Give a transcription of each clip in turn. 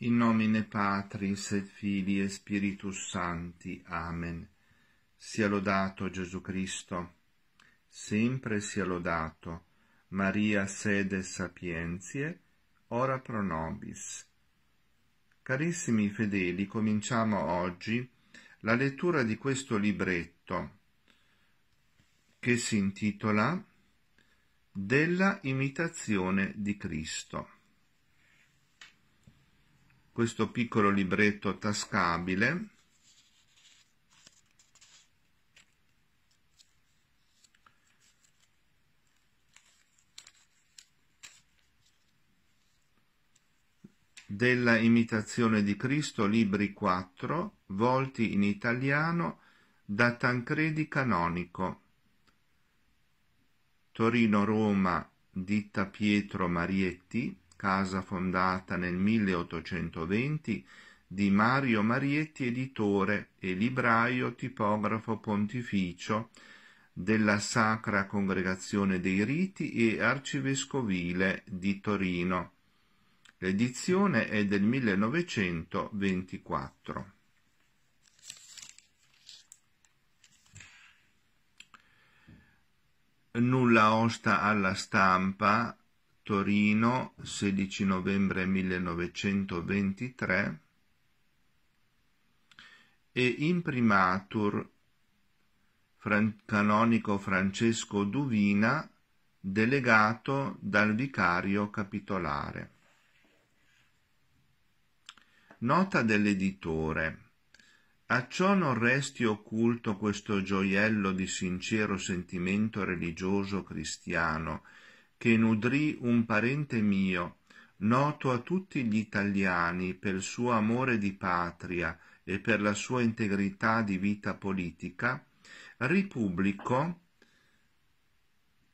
In nomine Patris et Fili e Spiritus Santi. Amen. Sia lodato Gesù Cristo. Sempre sia lodato. Maria sede sapientie, ora pro nobis. Carissimi fedeli, cominciamo oggi la lettura di questo libretto che si intitola Della imitazione di Cristo questo piccolo libretto tascabile della imitazione di Cristo, libri 4, volti in italiano da Tancredi Canonico. Torino-Roma, ditta Pietro Marietti, casa fondata nel 1820 di Mario Marietti editore e libraio tipografo pontificio della Sacra Congregazione dei Riti e Arcivescovile di Torino. L'edizione è del 1924. Nulla osta alla stampa Torino, 16 novembre 1923, e imprimatur Fran- canonico Francesco Duvina, delegato dal vicario capitolare. Nota dell'editore. A ciò non resti occulto questo gioiello di sincero sentimento religioso cristiano, che nudrì un parente mio noto a tutti gli italiani per suo amore di patria e per la sua integrità di vita politica, ripubblico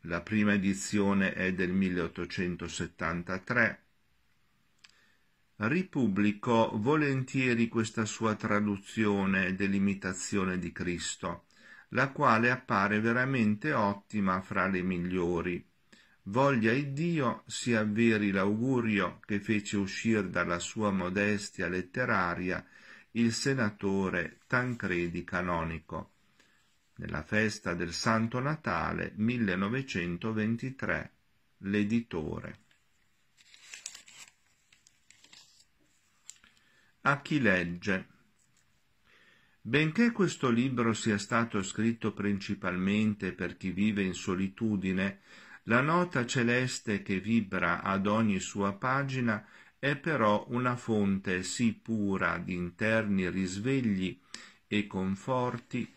la prima edizione è del 1873. Ripubblicò volentieri questa sua traduzione dell'imitazione di Cristo, la quale appare veramente ottima fra le migliori voglia iddio si avveri l'augurio che fece uscire dalla sua modestia letteraria il senatore Tancredi Canonico nella festa del Santo Natale 1923, l'editore. A chi legge? Benché questo libro sia stato scritto principalmente per chi vive in solitudine, la nota celeste che vibra ad ogni sua pagina è però una fonte sì pura di interni risvegli e conforti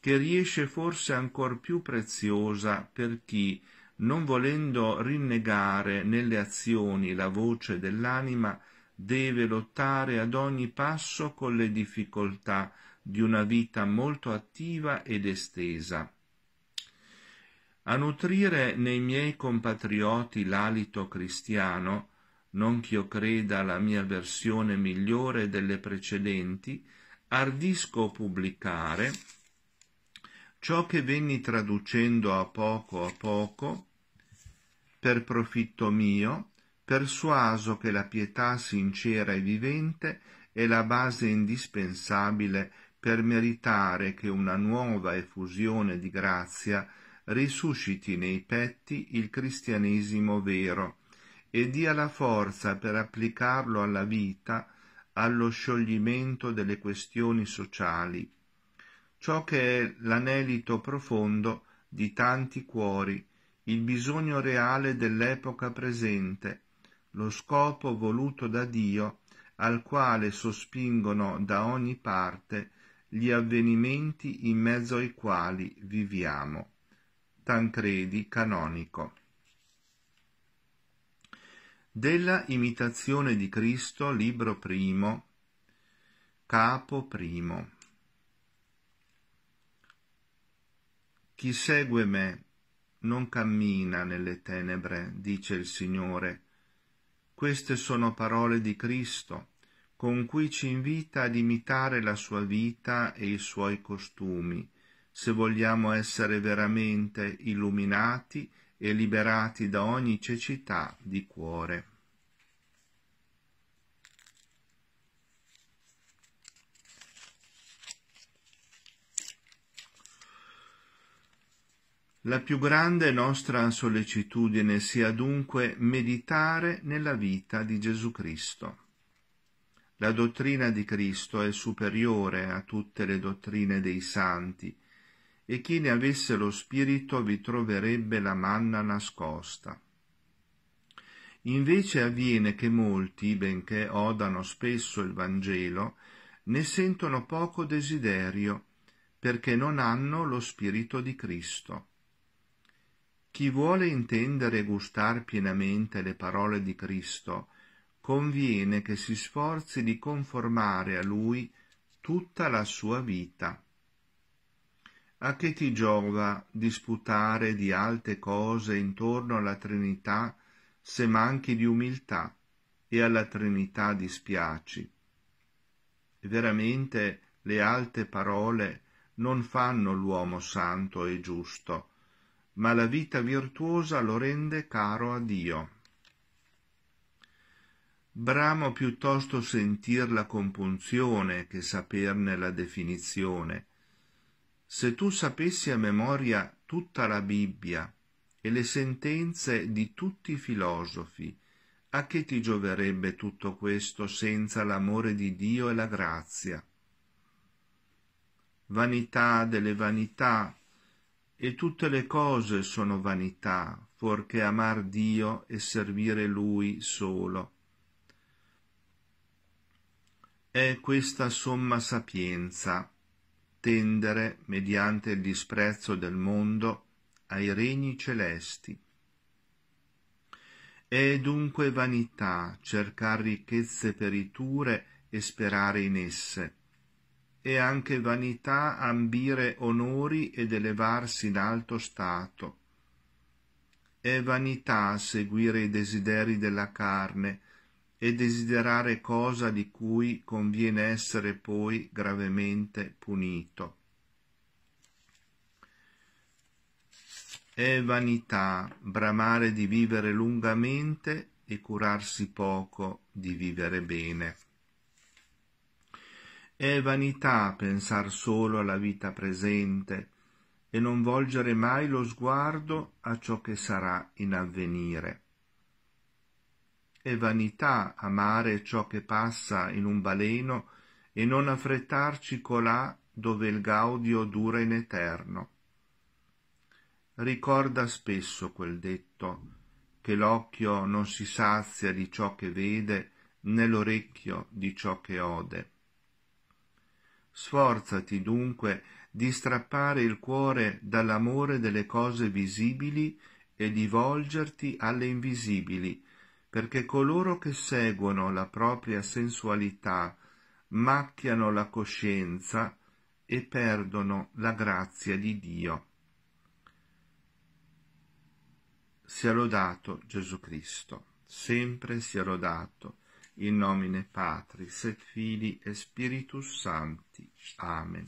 che riesce forse ancor più preziosa per chi, non volendo rinnegare nelle azioni la voce dell'anima, deve lottare ad ogni passo con le difficoltà di una vita molto attiva ed estesa a nutrire nei miei compatrioti l'alito cristiano, non ch'io creda la mia versione migliore delle precedenti, ardisco pubblicare ciò che venni traducendo a poco a poco, per profitto mio, persuaso che la pietà sincera e vivente è la base indispensabile per meritare che una nuova effusione di grazia risusciti nei petti il cristianesimo vero e dia la forza per applicarlo alla vita, allo scioglimento delle questioni sociali, ciò che è l'anelito profondo di tanti cuori, il bisogno reale dell'epoca presente, lo scopo voluto da Dio al quale sospingono da ogni parte gli avvenimenti in mezzo ai quali viviamo. Tancredi canonico. Della imitazione di Cristo, libro primo, capo primo. Chi segue me non cammina nelle tenebre, dice il Signore. Queste sono parole di Cristo, con cui ci invita ad imitare la sua vita e i suoi costumi, se vogliamo essere veramente illuminati e liberati da ogni cecità di cuore. La più grande nostra sollecitudine sia dunque meditare nella vita di Gesù Cristo. La dottrina di Cristo è superiore a tutte le dottrine dei santi, e chi ne avesse lo spirito vi troverebbe la manna nascosta. Invece avviene che molti, benché odano spesso il Vangelo, ne sentono poco desiderio, perché non hanno lo spirito di Cristo. Chi vuole intendere e gustar pienamente le parole di Cristo, conviene che si sforzi di conformare a lui tutta la sua vita a che ti giova disputare di alte cose intorno alla Trinità se manchi di umiltà e alla Trinità dispiaci? Veramente le alte parole non fanno l'uomo santo e giusto, ma la vita virtuosa lo rende caro a Dio. Bramo piuttosto sentir la compunzione che saperne la definizione, se tu sapessi a memoria tutta la Bibbia e le sentenze di tutti i filosofi, a che ti gioverebbe tutto questo senza l'amore di Dio e la grazia? Vanità delle vanità, e tutte le cose sono vanità, fuorché amar Dio e servire Lui solo. È questa somma sapienza tendere, mediante il disprezzo del mondo, ai regni celesti. È dunque vanità cercare ricchezze periture e sperare in esse, È anche vanità ambire onori ed elevarsi in alto stato. È vanità seguire i desideri della carne, e desiderare cosa di cui conviene essere poi gravemente punito. È vanità bramare di vivere lungamente e curarsi poco di vivere bene. È vanità pensar solo alla vita presente e non volgere mai lo sguardo a ciò che sarà in avvenire. È vanità amare ciò che passa in un baleno e non affrettarci colà dove il gaudio dura in eterno. Ricorda spesso quel detto, che l'occhio non si sazia di ciò che vede, né l'orecchio di ciò che ode. Sforzati dunque di strappare il cuore dall'amore delle cose visibili e di volgerti alle invisibili, perché coloro che seguono la propria sensualità macchiano la coscienza e perdono la grazia di Dio. Sia lodato Gesù Cristo, sempre sia lodato, in nomine Patris et Fili e Spiritus Santi. Amen.